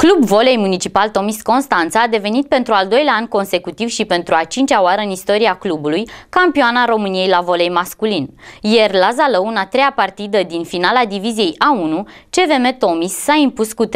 Club Volei Municipal Tomis Constanța a devenit pentru al doilea an consecutiv și pentru a cincea oară în istoria clubului campioana României la volei masculin. Ieri, la Zalău, în a treia partidă din finala diviziei A1, CVM Tomis s-a impus cu 3-0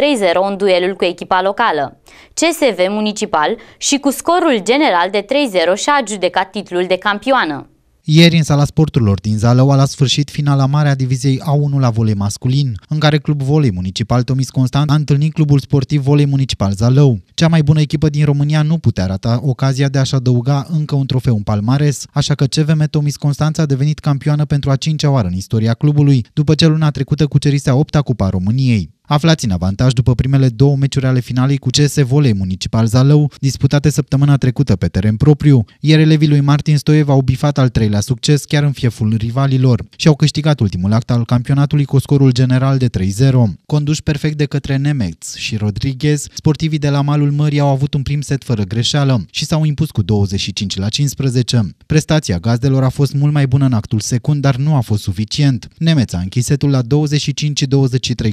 în duelul cu echipa locală. CSV Municipal și cu scorul general de 3-0 și-a adjudecat titlul de campioană. Ieri, în sala sporturilor din Zalău a la sfârșit finala mare a diviziei A1 la volei masculin, în care club volei municipal Tomis Constant a întâlnit clubul sportiv volei municipal Zalău. Cea mai bună echipă din România nu putea rata ocazia de a-și adăuga încă un trofeu în palmares, așa că CVM Tomis Constanța a devenit campioană pentru a cincea oară în istoria clubului, după ce luna trecută cucerisea opta Cupa României. Aflați în avantaj după primele două meciuri ale finalei cu CS Volei Municipal Zalău, disputate săptămâna trecută pe teren propriu, iar elevii lui Martin Stoiev au bifat al treilea succes chiar în fieful rivalilor și au câștigat ultimul act al campionatului cu scorul general de 3-0. Conduși perfect de către Nemex și Rodriguez, sportivii de la malul mării au avut un prim set fără greșeală și s-au impus cu 25 la 15. Prestația gazdelor a fost mult mai bună în actul secund, dar nu a fost suficient. Nemeț a închis setul la 25-23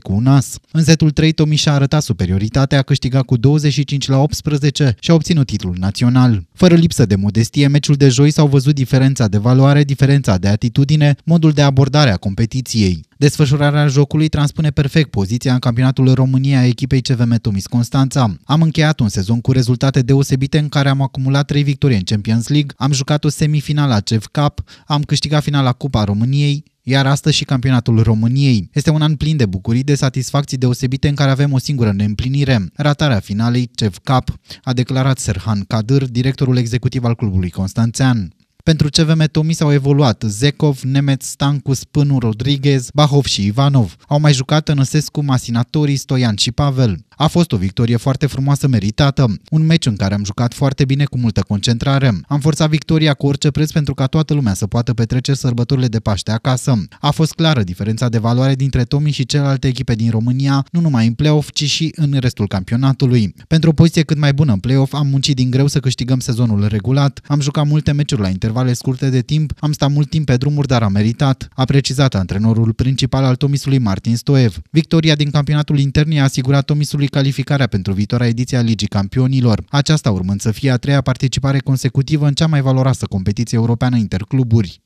cu un as. În setul 3, Tomi și-a arătat superioritatea, a câștigat cu 25 la 18 și a obținut titlul național. Fără lipsă de modestie, meciul de joi s-au văzut diferența de valoare, diferența de atitudine, modul de abordare a competiției. Desfășurarea jocului transpune perfect poziția în campionatul României a echipei CVM Tomis Constanța. Am încheiat un sezon cu rezultate deosebite în care am acumulat 3 victorii în Champions League, am jucat o semifinală a CEV Cup, am câștigat finala Cupa României iar astăzi și campionatul României. Este un an plin de bucurii, de satisfacții deosebite în care avem o singură neîmplinire, ratarea finalei CEV Cup, a declarat Serhan Kadir, directorul executiv al clubului Constanțean. Pentru CVM Tomis au evoluat Zekov, Nemet, Stancu, Spânu, Rodriguez, Bahov și Ivanov. Au mai jucat Năsescu, Masinatorii, Stoian și Pavel. A fost o victorie foarte frumoasă meritată, un meci în care am jucat foarte bine cu multă concentrare. Am forțat victoria cu orice preț pentru ca toată lumea să poată petrece sărbătorile de Paște acasă. A fost clară diferența de valoare dintre Tomi și celelalte echipe din România, nu numai în play-off, ci și în restul campionatului. Pentru o poziție cât mai bună în play-off, am muncit din greu să câștigăm sezonul regulat, am jucat multe meciuri la inter intervale scurte de timp, am stat mult timp pe drumuri, dar a meritat, a precizat antrenorul principal al Tomisului Martin Stoev. Victoria din campionatul intern i-a asigurat Tomisului calificarea pentru viitoarea ediție a Ligii Campionilor, aceasta urmând să fie a treia participare consecutivă în cea mai valoroasă competiție europeană intercluburi.